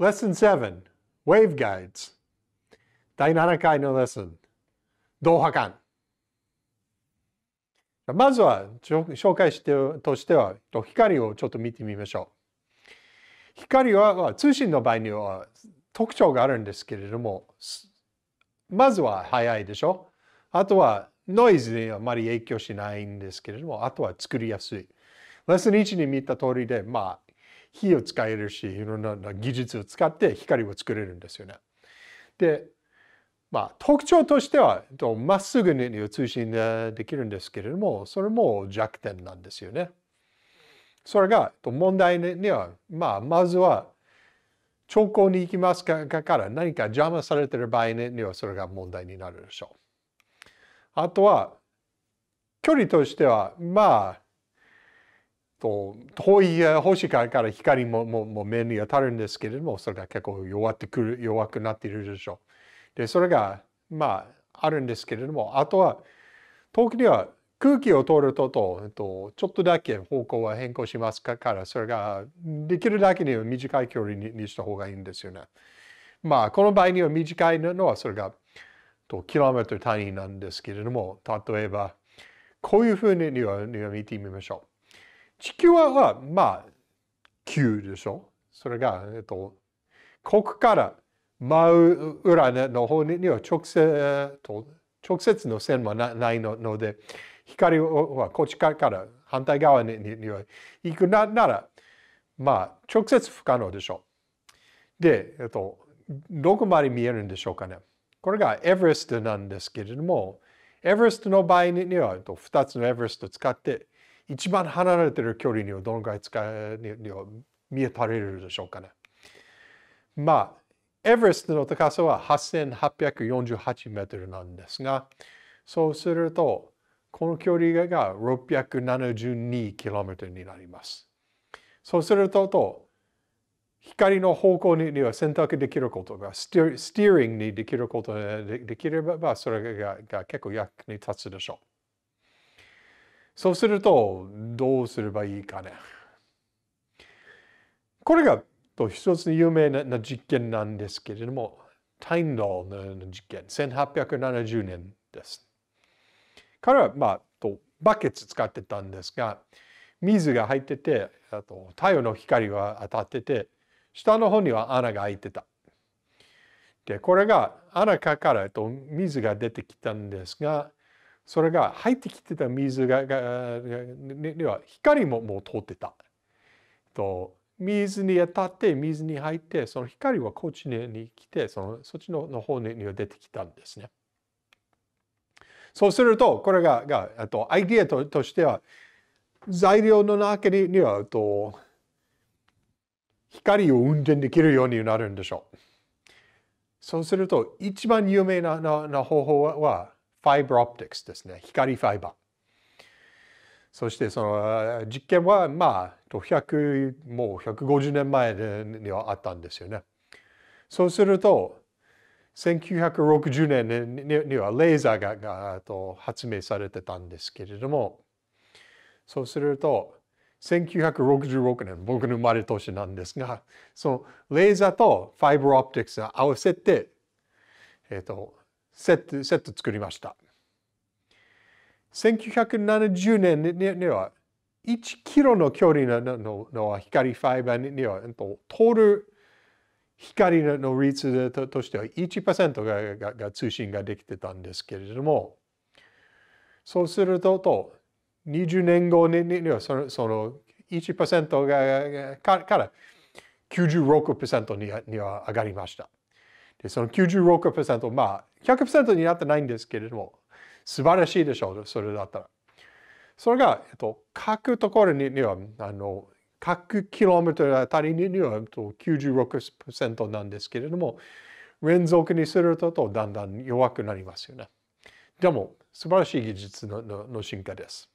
Lesson 7 Waveguides 第7回のレッスン動波間まずは紹介してとしては光をちょっと見てみましょう光は通信の場合には特徴があるんですけれどもまずは速いでしょあとはノイズにあまり影響しないんですけれどもあとは作りやすいレッスン1に見た通りでまあ火を使えるしいろんな技術を使って光を作れるんですよね。でまあ特徴としてはまっすぐに通信でできるんですけれどもそれも弱点なんですよね。それが問題には、まあ、まずは兆候に行きますから何か邪魔されている場合にはそれが問題になるでしょう。あとは距離としてはまあと遠い星から光ももも目に当たるんですけれどもそれが結構弱ってくる弱くなっているでしょう。でそれがまああるんですけれどもあとは遠くには空気を通るとととちょっとだけ方向は変更しますからそれができるだけには短い距離にした方がいいんですよね。まあこの場合には短いのはそれがとキロメートル単位なんですけれども例えばこういうふうには見てみましょう。地球は、まあ、球でしょそれが、えっと、ここから真裏の方には直接、直接の線はないので、光はこっちから反対側にには行くなら、まあ、直接不可能でしょう。で、えっと、どこまで見えるんでしょうかね。これがエベレストなんですけれども、エベレストの場合には、2つのエベレストを使って、一番離れている距離にはどのくらい使えには見えたれるでしょうかね。まあ、エベレストの高さは8848メートルなんですが、そうすると、この距離が6 7 2トルになります。そうすると、光の方向には選択できることが、スティーリングにできることができれば、それが結構役に立つでしょう。そうするとどうすればいいかね。これが一つの有名な実験なんですけれども、タインドルの実験、1870年です。彼は、まあ、とバケツ使ってたんですが、水が入ってて、あと太陽の光が当たってて、下の方には穴が開いてた。で、これが穴からと水が出てきたんですが、それが入ってきてた水ががには光ももう通ってた。と水に当たって水に入ってその光はこっちに来てそのそっちのの方には出てきたんですね。そうするとこれががとアイディアととしては材料の中ににはと光を運転できるようになるんでしょう。そうすると一番有名ななな方法はファイバーオプティクスですね。光ファイバー。そしてその実験はまあ100もう150年前にはあったんですよね。そうすると1960年にはレーザーががと発明されてたんですけれどもそうすると1966年僕の生まれ年なんですがそのレーザーとファイバーオプティクスが合わせて、えっとセットセット作りました1970年には1キロの距離の光ファイバーには通る光の率としては1%ががが通信ができてたんですけれどもそうすると20年後にはそのその1%がかから96%にはには上がりました。でその96%まあ100%になってないんですけれども、素晴らしいでしょう、それだったら。それが、えっと、書くところには、あの、各キロメートルあたりには96%なんですけれども、連続にするとだんだん弱くなりますよね。でも、素晴らしい技術のの進化です。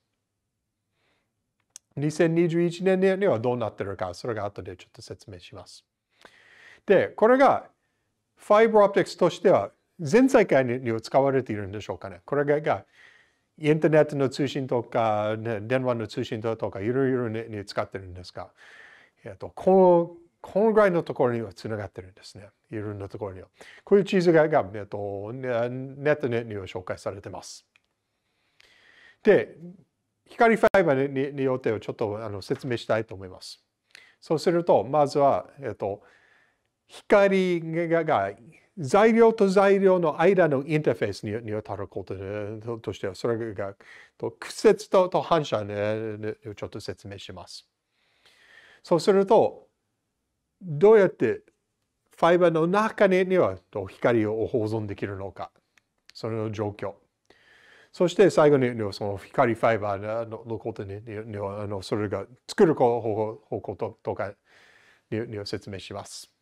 2021年にはどうなってるか、それが後でちょっと説明します。で、これが、ファイブオプティクスとしては全世界に使われているんでしょうかね。これがインターネットの通信とか、ね、電話の通信とかいろいろに使ってるんですが、えっと、このこのぐらいのところにはつながってるんですね。いろんなところには。こういう地図が、えっと、ネットには紹介されてます。で、光ファイバーによってをちょっとあの説明したいと思います。そうすると、まずは、えっと、光が材料と材料の間のインターフェースにに当たること、ね、としては、それがと屈折とと反射、ね、をちょっと説明します。そうすると、どうやってファイバーの中ににはと光を保存できるのか、それの状況。そして最後にその光ファイバーのことににはあのそれが作る方法とかに説明します。